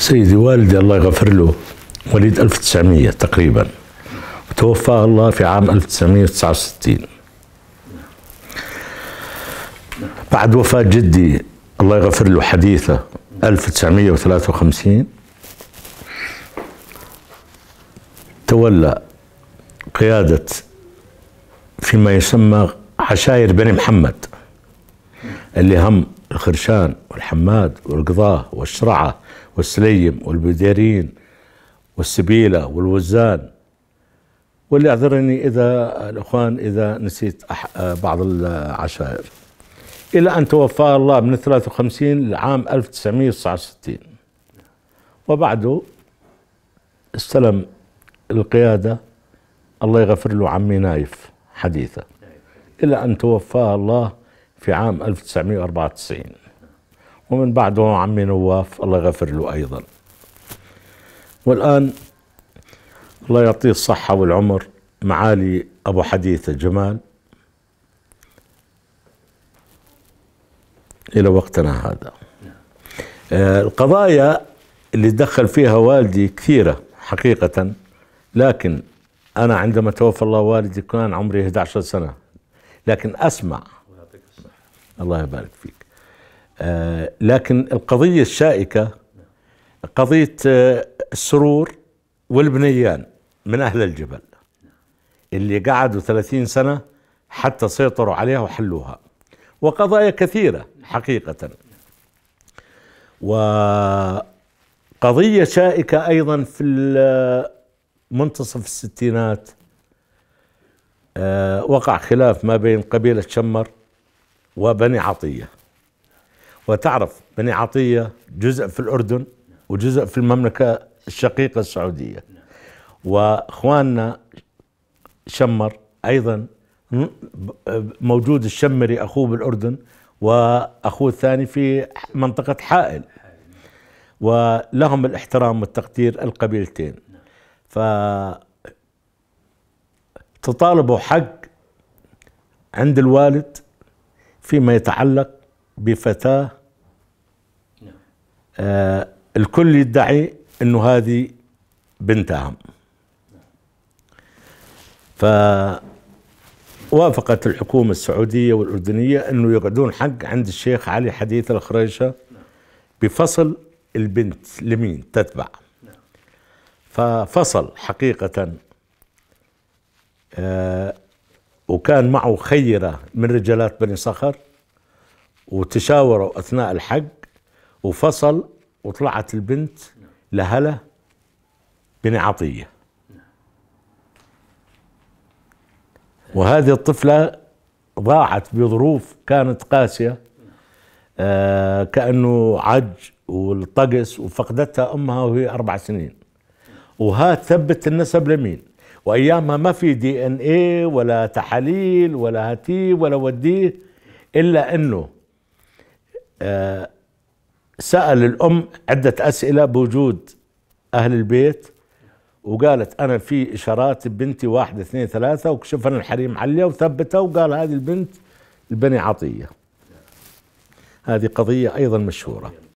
سيدي والدي الله يغفر له وليد 1900 تقريبا وتوفاه الله في عام 1969 بعد وفاة جدي الله يغفر له حديثة 1953 تولى قيادة فيما يسمى عشائر بني محمد اللي هم الخرشان والحماد والقضاه والشرعة والسليم والبديرين والسبيلة والوزان واللي أعذرني إذا الأخوان إذا نسيت بعض العشائر إلى أن توفى الله من 53 لعام 1969 وبعده استلم القيادة الله يغفر له عمي نايف حديثة إلى أن توفاه الله في عام 1994 ومن بعده عمي نواف الله يغفر له أيضا والآن الله يعطيه الصحة والعمر معالي أبو حديث جمال إلى وقتنا هذا آه، القضايا اللي دخل فيها والدي كثيرة حقيقة لكن أنا عندما توفى الله والدي كان عمري 11 سنة لكن أسمع الله يبارك فيك آه لكن القضية الشائكة قضية آه السرور والبنيان من أهل الجبل اللي قعدوا ثلاثين سنة حتى سيطروا عليها وحلوها وقضايا كثيرة حقيقة وقضية شائكة أيضا في منتصف الستينات آه، وقع خلاف ما بين قبيلة شمر وبني عطية وتعرف بني عطية جزء في الأردن وجزء في المملكة الشقيقة السعودية وإخواننا شمر أيضا موجود الشمري أخوه بالأردن وأخوه الثاني في منطقة حائل ولهم الاحترام والتقدير القبيلتين ف تطالبوا حق عند الوالد فيما يتعلق بفتاة نعم. آه الكل يدعي انه هذه بنتهم فوافقت الحكومة السعودية والأردنية أنه يقعدون حق عند الشيخ علي حديث الخريشة بفصل البنت لمين تتبع نعم. ففصل حقيقة آه وكان معه خيرة من رجالات بني صخر وتشاوروا أثناء الحق وفصل وطلعت البنت لهلا بني عطية وهذه الطفلة ضاعت بظروف كانت قاسية آه كأنه عج والطقس وفقدتها أمها وهي أربع سنين وها ثبت النسب لمين وايامها ما في دي ان اي ولا تحاليل ولا هاتيه ولا وديه الا انه آه سال الام عده اسئله بوجود اهل البيت وقالت انا في اشارات بنتي واحد اثنين ثلاثه وكشفنا الحريم عليها وثبتها وقال هذه البنت البني عطيه هذه قضيه ايضا مشهوره